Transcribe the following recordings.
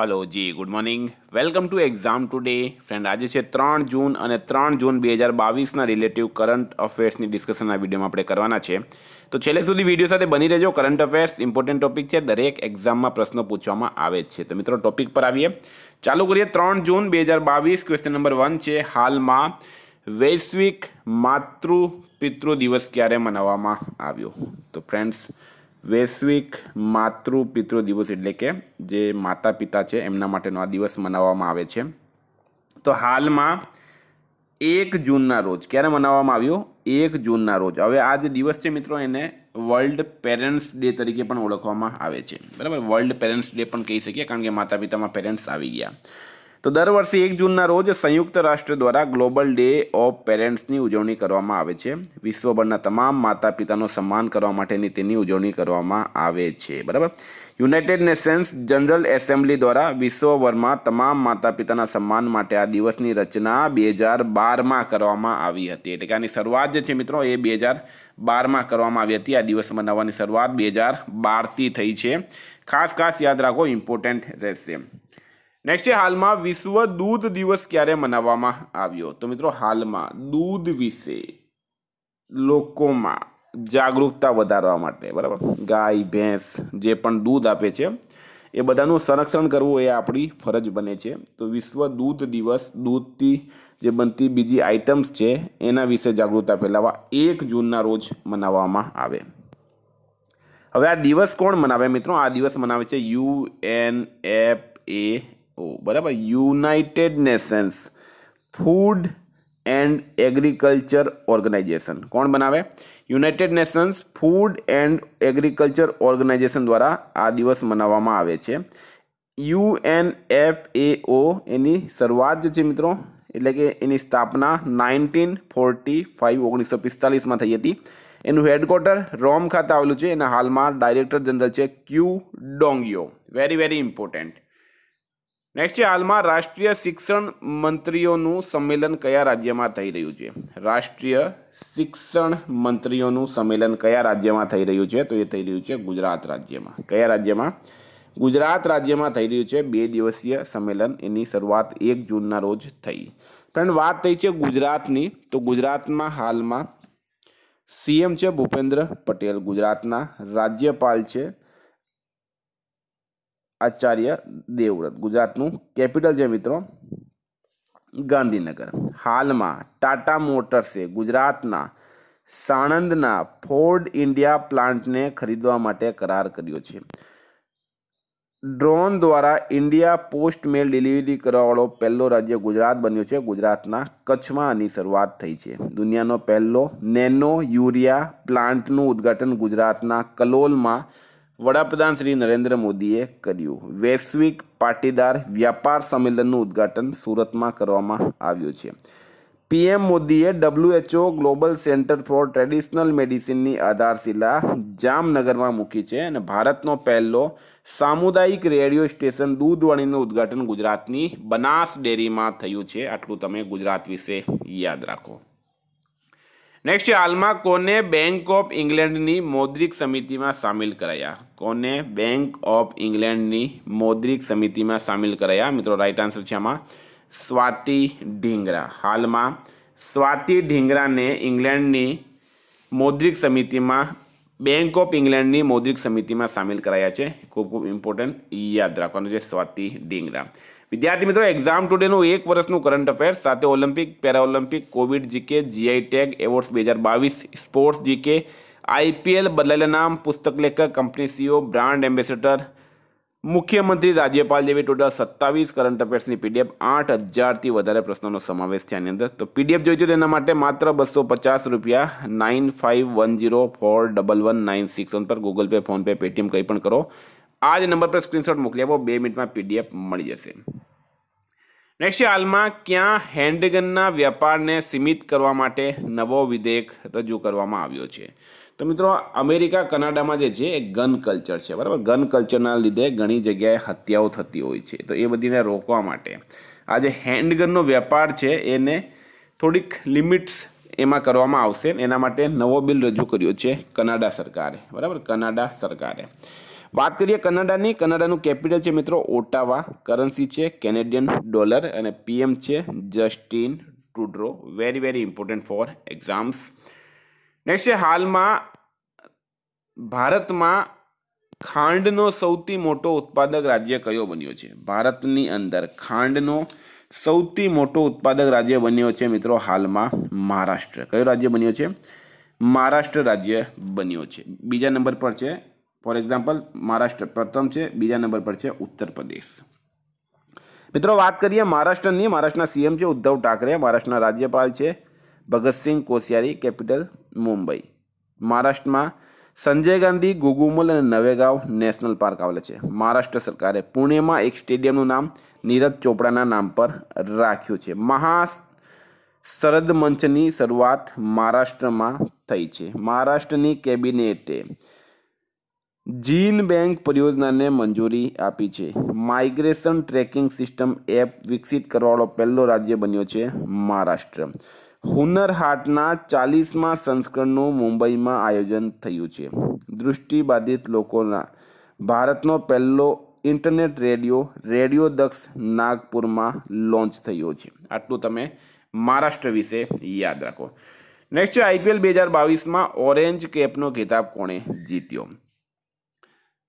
hello જી good morning welcome to exam today friend આજે છે ત્રણ જૂન અને ત્રણ જૂન બે હજાર બાવીસના રિલેટિવ કરંટ અફેર્સની ડિસ્કશનના વિડીયોમાં આપણે કરવાના છે તો છેલ્લે સુધી વિડીયો સાથે બની રહેજો કરંટ અફેર્સ ઇમ્પોર્ટન્ટ ટોપિક છે દરેક એક્ઝામમાં પ્રશ્નો પૂછવામાં આવે છે તો મિત્રો ટોપિક પર આવીએ ચાલુ કરીએ ત્રણ જૂન બે હજાર બાવીસ ક્વેશ્ચન નંબર વન છે હાલમાં વૈશ્વિક માતૃ પિતૃ દિવસ ક્યારે મનાવવામાં આવ્યો તો ફ્રેન્ડ્સ વૈશ્વિક માતૃ પિતૃ દિવસ એટલે કે જે માતા પિતા છે એમના માટેનો આ દિવસ મનાવવામાં આવે છે તો હાલમાં એક જૂનના રોજ ક્યારે મનાવવામાં આવ્યો એક જૂનના રોજ હવે આ જે દિવસ છે મિત્રો એને વર્લ્ડ પેરેન્ટ્સ ડે તરીકે પણ ઓળખવામાં આવે છે બરાબર વર્લ્ડ પેરેન્ટ્સ ડે પણ કહી શકીએ કારણ કે માતા પિતામાં પેરેન્ટ્સ આવી ગયા તો દર વર્ષે એક જૂનના રોજ સંયુક્ત રાષ્ટ્ર દ્વારા ગ્લોબલ ડે ઓફ પેરેન્ટ્સની ઉજવણી કરવામાં આવે છે વિશ્વભરના તમામ માતા પિતાનું સન્માન કરવા માટેની તેની ઉજવણી કરવામાં આવે છે બરાબર યુનાઇટેડ નેશન્સ જનરલ એસેમ્બલી દ્વારા વિશ્વભરમાં તમામ માતા પિતાના સન્માન માટે આ દિવસની રચના બે હજાર બારમાં કરવામાં આવી હતી એટલે કે આની શરૂઆત જે છે મિત્રો એ બે હજાર બારમાં કરવામાં આવી હતી આ દિવસ મનાવવાની શરૂઆત બે હજાર બારથી થઈ છે ખાસ ખાસ યાદ રાખો ઇમ્પોર્ટન્ટ રહેશે નેક્સ્ટ છે હાલમાં વિશ્વ દૂધ દિવસ ક્યારે મનાવવામાં આવ્યો તો મિત્રો હાલમાં દૂધ વિશે લોકોમાં જાગૃતતા વધારવા માટે બરાબર ગાય ભેંસ જે પણ દૂધ આપે છે એ બધાનું સંરક્ષણ કરવું એ આપણી ફરજ બને છે તો વિશ્વ દૂધ દિવસ દૂધથી જે બનતી બીજી આઇટમ્સ છે એના વિશે જાગૃતતા ફેલાવવા એક જૂનના રોજ મનાવવામાં આવે હવે આ દિવસ કોણ મનાવે મિત્રો આ દિવસ મનાવે છે યુ એન એફ એ બરાબર United Nations food and agriculture organization કોણ બનાવે United Nations food and agriculture organization દ્વારા આ દિવસ મનાવવામાં આવે છે યુ એન એફ યુએનએફએઓ એની શરૂઆત જે છે મિત્રો એટલે કે એની સ્થાપના નાઇન્ટીન ફોર્ટી ફાઇવ ઓગણીસો પિસ્તાલીસમાં થઈ હતી એનું હેડક્વાર્ટર રોમ ખાતે આવેલું છે એના હાલમાં ડાયરેક્ટર જનરલ છે Qu Dongyu very very important next છે હાલમાં રાષ્ટ્રીય શિક્ષણ મંત્રીઓનું સંમેલન કયા રાજ્યમાં થઈ રહ્યું છે રાષ્ટ્રીય શિક્ષણ મંત્રીઓનું સંમેલન કયા રાજ્યમાં થઈ રહ્યું છે તો એ થઈ રહ્યું છે ગુજરાત રાજ્યમાં કયા રાજ્યમાં ગુજરાત રાજ્યમાં થઈ રહ્યું છે બે દિવસીય સંમેલન એની શરૂઆત એક જૂનના રોજ થઈ ફ્રેન્ડ વાત થઈ છે ગુજરાતની તો ગુજરાતમાં હાલમાં સીએમ છે ભૂપેન્દ્ર પટેલ ગુજરાતના રાજ્યપાલ છે આચાર્ય દેવવ્રત ગુજરાતનું કેપિટલ છે મિત્રો ગાંધીનગર હાલમાં ટાટા મોટર્સે ગુજરાતના સાણંદના ફોર્ડ ઇન્ડિયા પ્લાન્ટને ખરીદવા માટે કરાર કર્યો છે ડ્રોન દ્વારા ઇન્ડિયા પોસ્ટ મેલ ડિલિવરી કરવાવાળો પહેલો રાજ્ય ગુજરાત બન્યો છે ગુજરાતના કચ્છમાં આની શરૂઆત થઈ છે દુનિયાનો પહેલો નેનો યુરિયા પ્લાન્ટનું ઉદ્ઘાટન ગુજરાતના કલોલમાં વડાપ્રધાન શ્રી નરેન્દ્ર મોદીએ કર્યું વૈશ્વિક પાટીદાર વ્યાપાર સંમેલનનું ઉદ્ઘાટન સુરતમાં કરવામાં આવ્યું છે પીએમ મોદીએ WHO global centre for traditional મેડિસિનની આધારશિલા જામનગરમાં મૂકી છે અને ભારતનો પહેલો સામુદાયિક રેડિયો સ્ટેશન દૂધવાણીનું ઉદ્ઘાટન ગુજરાતની બનાસ ડેરીમાં થયું છે આટલું તમે ગુજરાત વિશે યાદ રાખો નેક્સ્ટ છે હાલમાં કોને બેંક ઓફ ઇંગ્લેન્ડની મૌદ્રિક સમિતિમાં સામેલ કરાયા કોને બેંક ઓફ ઇંગ્લેન્ડની મૌદ્રિક સમિતિમાં સામેલ કરાયા મિત્રો રાઈટ આન્સર છે આમાં સ્વાતિ ઢીંગરા હાલમાં સ્વાતિ ઢીંગરાને ઇંગ્લેન્ડની મૌદ્રિક સમિતિમાં બેંક ઓફ ઇંગ્લેન્ડની મૌદ્રિક સમિતિમાં સામેલ કરાયા છે ખૂબ ખૂબ ઇમ્પોર્ટન્ટ યાદ રાખવાનું છે સ્વાતિ ઢીંગરા વિદ્યાર્થી મિત્રો એક્ઝામ ટુડેનું એક વર્ષનું કરંટ અફેર્સ સાથે Olympic Paralympic covid GK GI tag awards બે હજાર બાવીસ સ્પોર્ટ્સ જીકે આઈપીએલ બદલાયેલા નામ પુસ્તક લેખક કંપની સીઓ બ્રાન્ડ એમ્બેસેડર મુખ્યમંત્રી રાજ્યપાલ જેવી ટોટલ સત્તાવીસ કરંટ અફેર્સની પીડીએફ આઠ હજારથી વધારે પ્રશ્નોનો સમાવેશ છે આની અંદર તો પીડીએફ જોઈતી તેના માટે માત્ર બસો પચાસ રૂપિયા nine five one zero four double one nine six one પર ગૂગલ પે ફોનપે પેટીએમ કંઈ પણ કરો આ જ નંબર પર સ્ક્રીનશોટ મોકલી આપો બે મિનિટમાં પીડીએફ મળી જશે નેક્સ્ટ હાલમાં ક્યાં હેન્ડગનના વ્યાપારને સીમિત કરવા માટે નવો વિધેયક રજૂ કરવામાં આવ્યો છે તો મિત્રો અમેરિકા કનાડામાં જે છે એ ગન કલ્ચર છે બરાબર ગન કલ્ચરના લીધે ઘણી જગ્યાએ હત્યાઓ થતી હોય છે તો એ બધીને રોકવા માટે આ જે હેન્ડગનનો વેપાર છે એને થોડીક લિમિટ્સ એમાં કરવામાં આવશે એના માટે નવો બિલ રજૂ કર્યો છે કનાડા સરકારે બરાબર કનાડા સરકારે વાત કરીએ કનાડાની કનાડાનું કેપિટલ છે મિત્રો ઓટાવા કરન્સી છે કેનેડિયન ડોલર અને પીએમ છે Justin Trudeau very very important for exams next છે હાલમાં ભારતમાં ખાંડનો સૌથી મોટો ઉત્પાદક રાજ્ય કયો બન્યો છે ભારતની અંદર ખાંડનો સૌથી મોટો ઉત્પાદક રાજ્ય બન્યો છે મિત્રો હાલમાં મહારાષ્ટ્ર કયો રાજ્ય બન્યો છે મહારાષ્ટ્ર રાજ્ય બન્યો છે બીજા નંબર પર છે ફોર એક્ઝામ્પલ મહારાષ્ટ્ર પ્રથમ છે બીજા નંબર પર છે ઉત્તર પ્રદેશ મિત્રો વાત કરીએ મહારાષ્ટ્રની મહારાષ્ટ્રના સીએમ છે ઉદ્ધવ ઠાકરે મહારાષ્ટ્રના રાજ્યપાલ છે ભગતસિંહ કોશિયારી કેપિટલ મુંબઈ મહારાષ્ટ્રમાં સંજય ગાંધી ગુગુમલ અને નવેગાંવ નેશનલ પાર્ક આવેલ છે મહારાષ્ટ્ર સરકારે પુણેમાં એક સ્ટેડિયમનું નામ નીરજ ચોપડાના નામ પર રાખ્યું છે મહા શરદ મંચની શરૂઆત મહારાષ્ટ્રમાં થઈ છે મહારાષ્ટ્રની કેબિનેટે જીન બેંક પરિયોજનાને મંજૂરી આપી છે માઇગ્રેશન ટ્રેકિંગ સિસ્ટમ એપ વિકસિત કરવાવાળો પહેલો રાજ્ય બન્યો છે મહારાષ્ટ્ર હુનર હાટના ચાલીસમાં સંસ્કરણનું મુંબઈમાં આયોજન થયું છે દૃષ્ટિબાધિત લોકોના ભારતનો પહેલો ઇન્ટરનેટ રેડિયો રેડિયો દક્ષ નાગપુરમાં લોન્ચ થયો છે આટલું તમે મહારાષ્ટ્ર વિશે યાદ રાખો નેક્સ્ટ છે આઈપીએલ બે હજાર બાવીસમાં ઓરેન્જ કેપનો ખિતાબ કોણે જીત્યો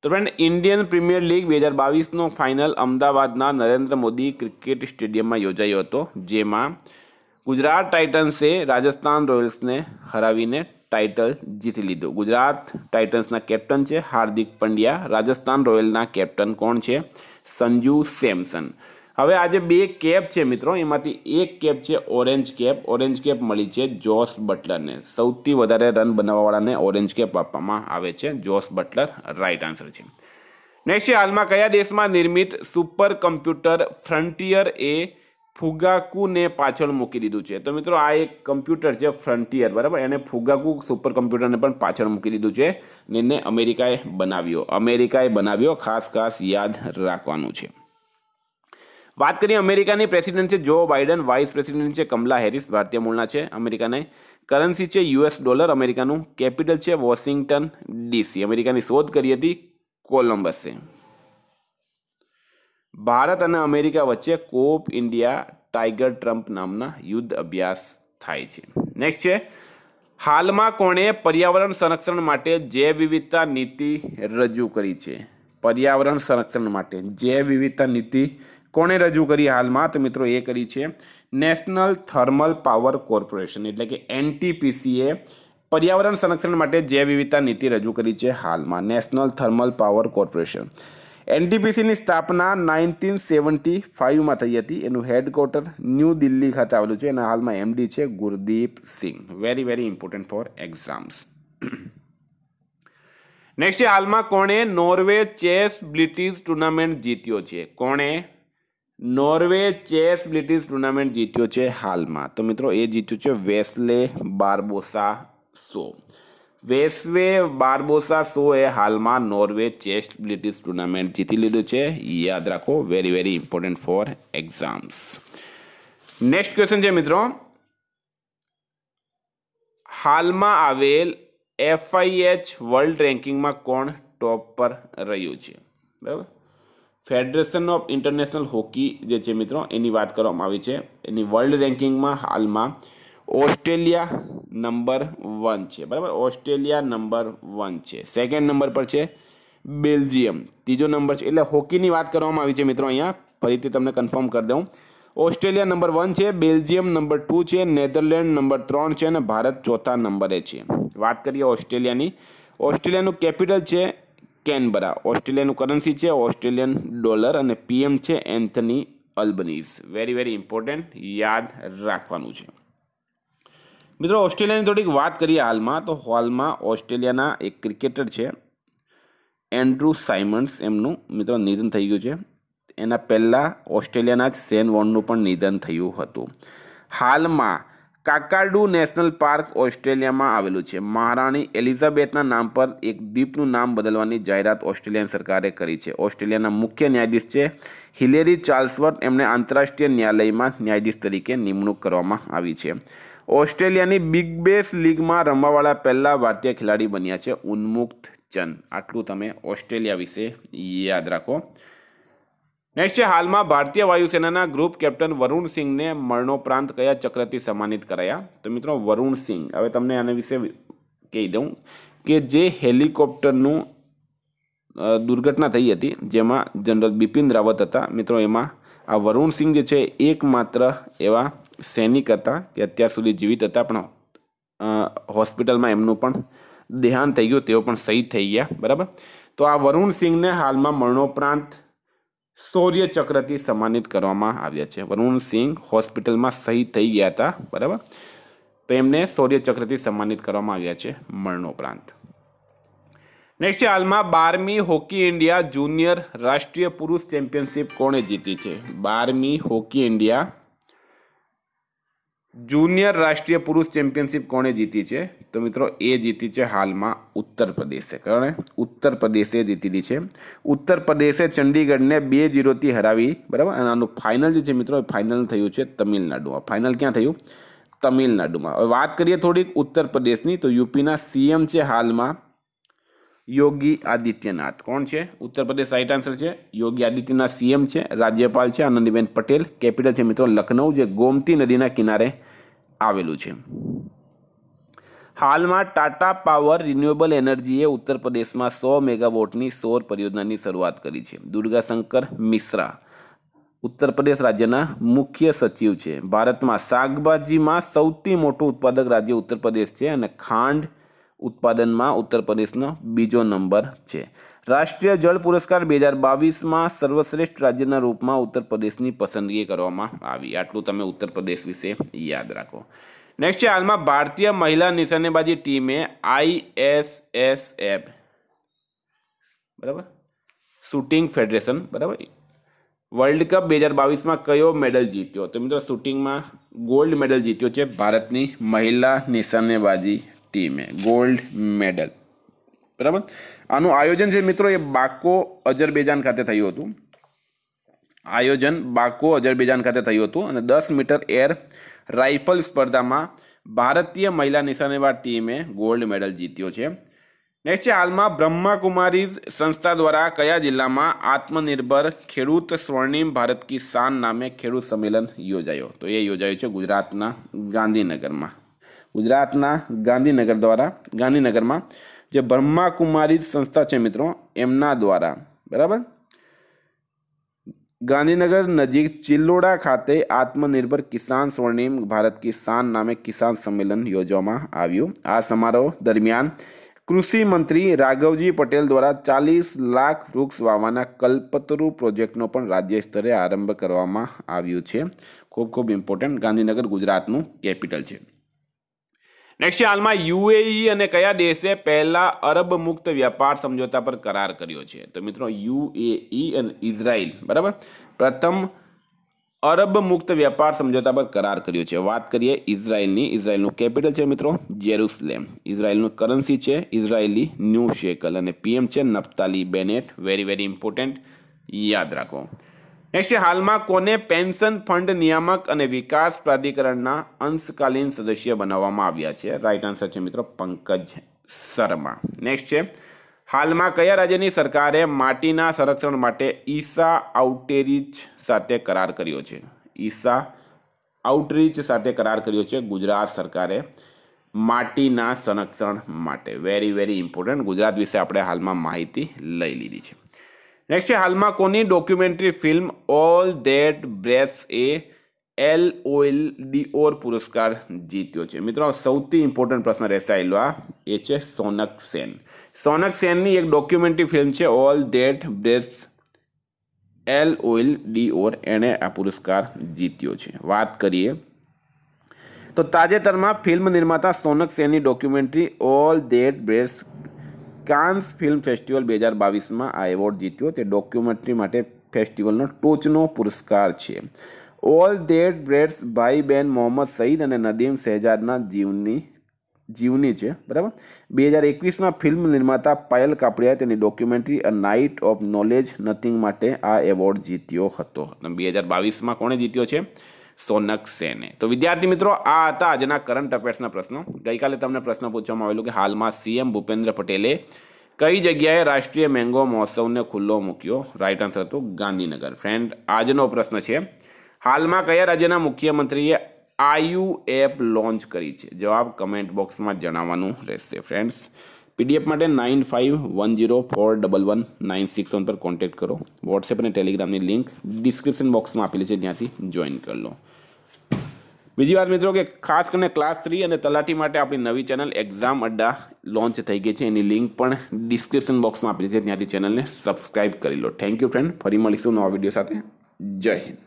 તો ફ્રેન્ડ ઇન્ડિયન પ્રીમિયર લીગ બે હજાર બાવીસનો ફાઇનલ અમદાવાદના નરેન્દ્ર મોદી ક્રિકેટ સ્ટેડિયમમાં યોજાયો હતો જેમાં ગુજરાત ટાઇટન્સે રાજસ્થાન રોયલ્સને હરાવીને ટાઇટલ જીતી લીધું ગુજરાત ટાઇટન્સના કેપ્ટન છે હાર્દિક પંડ્યા રાજસ્થાન રોયલના કેપ્ટન કોણ છે સંજુ સેમસન હવે આજે બે કેપ છે મિત્રો એમાંથી એક કેપ છે ઓરેન્જ કેપ ઓરેન્જ કેપ મળી છે જોસ બટલરને સૌથી વધારે રન બનાવવાવાળાને ઓરેન્જ કેપ આપવામાં આવે છે જોસ બટલર રાઇટ આન્સર છે નેક્સ્ટ છે હાલમાં કયા દેશમાં નિર્મિત સુપર કમ્પ્યુટર ફ્રન્ટિયર એ ફુગાકુને પાછળ મૂકી દીધું છે તો મિત્રો આ એક કમ્પ્યુટર છે ફ્રન્ટિયર બરાબર એણે ફુગાકુ સુપર કમ્પ્યુટરને પણ પાછળ મૂકી દીધું છે ને એને અમેરિકાએ બનાવ્યો અમેરિકાએ બનાવ્યો ખાસ ખાસ યાદ રાખવાનું છે વાત કરીએ અમેરિકાની પ્રેસિડેન્ટ છે જો બાઇડન વાઇસ પ્રેસિડેન્ટ છે કમલા હેરિસ ભારતીય મૂળના છે અમેરિકાના કરન્સી છે યુએસ ડોલર અમેરિકાનું કેપિટલ છે વોશિંગ્ટન ડીસી અમેરિકાની શોધ કરી હતી કોલંબસે ભારત અને અમેરિકા વચ્ચે કોપ ઇન્ડિયા ટાઈગર ટ્રમ્પ નામના યુદ્ધ અભ્યાસ થાય છે નેક્સ્ટ છે હાલમાં કોણે પર્યાવરણ સંરક્ષણ માટે જૈવ વિવિધતા નીતિ રજૂ કરી છે પર્યાવરણ સંરક્ષણ માટે જૈવ વિવિધતા નીતિ કોણે રજૂ કરી હાલમાં તો મિત્રો એ કરી છે નેશનલ થર્મલ પાવર કોર્પોરેશન એટલે કે એનટીપીસીએ પર્યાવરણ સંરક્ષણ માટે જૈવ વિવિધતા નીતિ રજૂ કરી છે હાલમાં નેશનલ થર્મલ પાવર કોર્પોરેશન એનટીપીસીની સ્થાપના નાઇન્ટીન સેવન્ટી ફાઇવમાં થઈ હતી એનું હેડક્વાર્ટર ન્યૂ દિલ્હી ખાતે આવેલું છે એના હાલમાં એમડી છે Gurdeep Singh very very important for exams next હાલમાં કોણે નોર્વે ચેસ બ્રિટિશ ટુર્નામેન્ટ જીત્યો છે કોણે नॉर्वे चेस ब्रिटिश टूर्नामेंट जीतो हाल में तो मित्रों जीत्यू Wesley Barbosa So Wesley Barbosa So ए हाल में नॉर्वे चेस ब्रिटिश टूर्नामेंट जीती लीधे याद रखो very very important for exams next question है मित्रों हाल में आल F I H world ranking में कौन टॉप पर रू ફેડરેશન ઓફ ઇન્ટરનેશનલ હોકી જે છે મિત્રો એની વાત કરવામાં આવી છે એની વર્લ્ડ રેન્કિંગમાં હાલમાં ઓસ્ટ્રેલિયા નંબર વન છે બરાબર ઓસ્ટ્રેલિયા નંબર વન છે સેકન્ડ નંબર પર છે બેલ્જિયમ ત્રીજો નંબર છે એટલે હોકીની વાત કરવામાં આવી છે મિત્રો અહીંયા ફરીથી તમને કન્ફર્મ કરી દઉં ઓસ્ટ્રેલિયા નંબર વન છે બેલ્જિયમ નંબર ટુ છે નેધરલેન્ડ નંબર ત્રણ છે અને ભારત ચોથા નંબરે છે વાત કરીએ ઓસ્ટ્રેલિયાની ઓસ્ટ્રેલિયાનું કેપિટલ છે કેનબરા ઓસ્ટ્રેલિયાનું કરન્સી છે ઓસ્ટ્રેલિયન ડોલર અને પીએમ છે Anthony Albanese very very important યાદ રાખવાનું છે મિત્રો ઓસ્ટ્રેલિયાની થોડીક વાત કરીએ હાલમાં તો હાલમાં ઓસ્ટ્રેલિયાના એક ક્રિકેટર છે એન્ડ્રુ સાઇમન્સ એમનું મિત્રો નિધન થઈ ગયું છે એના પહેલાં ઓસ્ટ્રેલિયાના જ સેન વોર્નનું પણ નિધન થયું હતું હાલમાં કાકાડુ નેશનલ પાર્ક ઓસ્ટ્રેલિયામાં આવેલું છે મહારાણી એલિઝાબેથના નામ પર એક દ્વીપનું નામ બદલવાની જાહેરાત ઓસ્ટ્રેલિયન સરકારે કરી છે ઓસ્ટ્રેલિયાના મુખ્ય ન્યાયાધીશ છે હિલેરી ચાર્લ્સવર્ટ એમને આંતરરાષ્ટ્રીય ન્યાયાલયમાં ન્યાયાધીશ તરીકે નિમણૂક કરવામાં આવી છે ઓસ્ટ્રેલિયાની બિગ બેસ લીગમાં રમવાવાળા પહેલા ભારતીય ખેલાડી બન્યા છે ઉન્મુક્ત ચંદ આટલું તમે ઓસ્ટ્રેલિયા વિશે યાદ રાખો નેક્સ્ટ છે હાલમાં ભારતીય વાયુસેનાના ગ્રુપ કેપ્ટન વરુણ સિંહને મરણોપરાંત કયા ચક્રથી સન્માનિત કરાયા તો મિત્રો વરુણ સિંહ હવે તમને આના વિશે કહી દઉં કે જે હેલિકોપ્ટરનું દુર્ઘટના થઈ હતી જેમાં જનરલ બિપિન રાવત હતા મિત્રો એમાં આ વરુણ સિંહ જે છે એકમાત્ર એવા સૈનિક હતા કે અત્યાર સુધી જીવિત હતા પણ હોસ્પિટલમાં એમનું પણ દેહાંત થઈ ગયું તેઓ પણ શહીદ થઈ ગયા બરાબર તો આ વરુણ સિંહને હાલમાં મરણોપરાંત શૌર્ય ચક્રથી સન્માનિત કરવામાં આવ્યા છે વરુણ સિંહ હોસ્પિટલમાં શહીદ થઈ ગયા હતા બરાબર તો એમને શૌર્ય ચક્રથી સન્માનિત કરવામાં આવ્યા છે મરણોપરાંત નેક્સ્ટ છે હાલમાં બારમી હોકી ઇન્ડિયા જુનિયર રાષ્ટ્રીય પુરુષ ચેમ્પિયનશિપ કોણે જીતી છે બારમી હોકી ઇન્ડિયા જુનિયર રાષ્ટ્રીય પુરુષ ચેમ્પિયનશિપ કોણે જીતી છે તો મિત્રો એ જીતી છે હાલમાં ઉત્તર પ્રદેશે કારણે ઉત્તર પ્રદેશે જીતેલી છે ઉત્તર પ્રદેશે ચંડીગઢને બે જીરોથી હરાવી બરાબર અને આનું ફાઇનલ જે છે મિત્રો ફાઇનલ થયું છે તમિલનાડુમાં ફાઇનલ ક્યાં થયું તમિલનાડુમાં હવે વાત કરીએ થોડીક ઉત્તર પ્રદેશની તો યુપીના સીએમ છે હાલમાં યોગી આદિત્યનાથ કોણ છે ઉત્તર પ્રદેશ રાઇટ આન્સર છે યોગી આદિત્યનાથ સીએમ છે રાજ્યપાલ છે આનંદીબેન પટેલ કેપિટલ છે મિત્રો લખનઉ જે ગોમતી નદીના કિનારે આવેલું છે હાલમાં ટાટા પાવર રિન્યુએબલ એનર્જીએ ઉત્તર પ્રદેશમાં સો મેગાવોટની સૌર પરિયોજનાની શરૂઆત કરી છે દુર્ગાશંકર મિશ્રા ઉત્તર પ્રદેશ રાજ્યના મુખ્ય સચિવ છે ભારતમાં શાકભાજીમાં સૌથી મોટું ઉત્પાદક રાજ્ય ઉત્તર પ્રદેશ છે અને ખાંડ ઉત્પાદનમાં ઉત્તર પ્રદેશનો બીજો નંબર છે રાષ્ટ્રીય જળ પુરસ્કાર બે હજાર બાવીસમાં સર્વશ્રેષ્ઠ રાજ્યના રૂપમાં ઉત્તર પ્રદેશની પસંદગી કરવામાં આવી આટલું તમે ઉત્તર પ્રદેશ વિશે યાદ રાખો નેક્સ્ટ છે હાલમાં ભારતીય મહિલા નિશાનેબાજી ટીમે આઈએસએસએફ બરાબર શૂટિંગ ફેડરેશન બરાબર વર્લ્ડ કપ બે હજાર બાવીસમાં કયો મેડલ જીત્યો તો મિત્રો શૂટિંગમાં ગોલ્ડ મેડલ જીત્યો છે ભારતની મહિલા નિશાનેબાજી ટીમે ગોલ્ડ મેડલ બરાબર આનું આયોજન છે મિત્રો એ બાકો અજરબેજાન ખાતે થયું હતું આયોજન બાકો અજરબેજાન ખાતે થયું હતું અને દસ મીટર એર રાઇફલ સ્પર્ધામાં ભારતીય મહિલા નિશાનેબાજ ટીમે ગોલ્ડ મેડલ જીત્યો છે નેક્સ્ટ છે હાલમાં બ્રહ્માકુમારીઝ સંસ્થા દ્વારા કયા જિલ્લામાં આત્મનિર્ભર ખેડૂત સ્વર્ણિમ ભારત કી શાન નામે ખેડૂત સંમેલન યોજાયો તો એ યોજાયું છે ગુજરાતના ગાંધીનગરમાં ગુજરાતના ગાંધીનગર દ્વારા ગાંધીનગરમાં જે બ્રહ્મા કુમારી સંસ્થા છે મિત્રો એમના દ્વારા બરાબર ગાંધીનગર નજીક ચિલ્લોડા ખાતે આત્મનિર્ભર કિસાન સ્વર્ણિમ ભારત કિસાન નામે કિસાન સંમેલન યોજવામાં આવ્યું આ સમારોહ દરમિયાન કૃષિ મંત્રી રાઘવજી પટેલ દ્વારા ચાલીસ લાખ વૃક્ષ વાવવાના કલ્પતરુ પ્રોજેક્ટનો પણ રાજ્ય સ્તરે આરંભ કરવામાં આવ્યું છે ખૂબ ખૂબ ઇમ્પોર્ટન્ટ ગાંધીનગર ગુજરાતનું કેપિટલ છે નેક્સ્ટ છે હાલમાં યુએઈ અને કયા દેશે પહેલા અરબ મુક્ત વ્યાપાર સમજોતા પર કરાર કર્યો છે તો મિત્રો યુએઈ અને ઇઝરાયલ બરાબર પ્રથમ અરબ મુક્ત વ્યાપાર સમજોતા પર કરાર કર્યો છે વાત કરીએ ઇઝરાયલની ઇઝરાયલનું કેપિટલ છે મિત્રો જેરુસલેમ ઇઝરાયલનું કરન્સી છે ઇઝરાયલી ન્યૂ શેકલ અને પીએમ છે Naftali Bennett very very important યાદ રાખો નેક્સ્ટ હાલમાં કોને પેન્શન ફંડ નિયામક અને વિકાસ પ્રાધિકરણના અંશકાલીન સદસ્ય બનાવવામાં આવ્યા છે રાઇટ આન્સર છે મિત્રો પંકજ શર્મા નેક્સ્ટ છે હાલમાં કયા રાજ્યની સરકારે માટીના સંરક્ષણ માટે ઈસા આઉટેરીચ સાથે કરાર કર્યો છે ઈસા આઉટરીચ સાથે કરાર કર્યો છે ગુજરાત સરકારે માટીના સંરક્ષણ માટે વેરી વેરી ઇમ્પોર્ટન્ટ ગુજરાત વિશે આપણે હાલમાં માહિતી લઈ લીધી છે નેક્સ્ટ છે હાલમાં કોની documentary film all that breath એ એલ ઓઇલ ઓર પુરસ્કાર જીત્યો છે મિત્રો સૌથી ઇમ્પોર્ટન્ટ પ્રશ્ન રહેશે આ એ છે સોનક સેન સોનક સેનની એક ડોક્યુમેન્ટરી ફિલ્મ છે ઓલ ધેટ બ્રેથ એલ ઓઇલ ડી ઓર એણે આ પુરસ્કાર જીત્યો છે વાત કરીએ તો તાજેતરમાં ફિલ્મ નિર્માતા સોનક સેનની documentary all that best Cannes film festival બે હજાર બાવીસમાં આ એવોર્ડ જીત્યો તે ડોક્યુમેન્ટરી માટે ફેસ્ટિવલનો ટોચનો પુરસ્કાર છે ઓલ ધેટ બ્રેડ્સ ભાઈ બેન મોહમ્મદ સઈદ અને નદીમ શહેજાદના જીવની જીવની છે બરાબર બે હજાર એકવીસમાં ફિલ્મ નિર્માતા પાયલ કાપડિયાએ તેની documentary a night of knowledge nothing માટે આ એવોર્ડ જીત્યો હતો અને બે હજાર બાવીસમાં કોણે જીત્યો છે સોનક સેને તો વિદ્યાર્થી મિત્રો આ હતા આજના કરંટ અફેર્સના પ્રશ્નો ગઈકાલે તમને પ્રશ્ન પૂછવામાં આવેલું કે હાલમાં સીએમ ભૂપેન્દ્ર પટેલે કઈ જગ્યાએ રાષ્ટ્રીય મેંગો મહોત્સવને ખુલ્લો મૂક્યો રાઇટ આન્સર હતો ગાંધીનગર ફ્રેન્ડ આજનો પ્રશ્ન છે હાલમાં કયા રાજ્યના મુખ્યમંત્રીએ આયુ એપ લોન્ચ કરી છે જવાબ કમેન્ટ બોક્સમાં જણાવવાનું રહેશે ફ્રેન્ડ્સ પીડીએફ માટે nine five one zero four double one nine six one પર કોન્ટેક્ટ કરો વોટ્સએપ અને ટેલિગ્રામની લિંક ડિસ્ક્રિપ્શન બોક્સમાં આપેલી છે ત્યાંથી જોઈન કરી લો બીજી વાત મિત્રો કે ખાસ કરીને ક્લાસ થ્રી અને તલાટી માટે આપણી નવી ચેનલ એક્ઝામ અડ્ડા લોન્ચ થઈ ગઈ છે એની લિંક પણ ડિસ્ક્રિપ્શન બોક્સમાં આપેલી છે ત્યાંથી ચેનલને સબસ્ક્રાઇબ કરી લો થેન્ક યુ ફ્રેન્ડ ફરી મળીશું નવા વિડીયો સાથે જય હિન્દ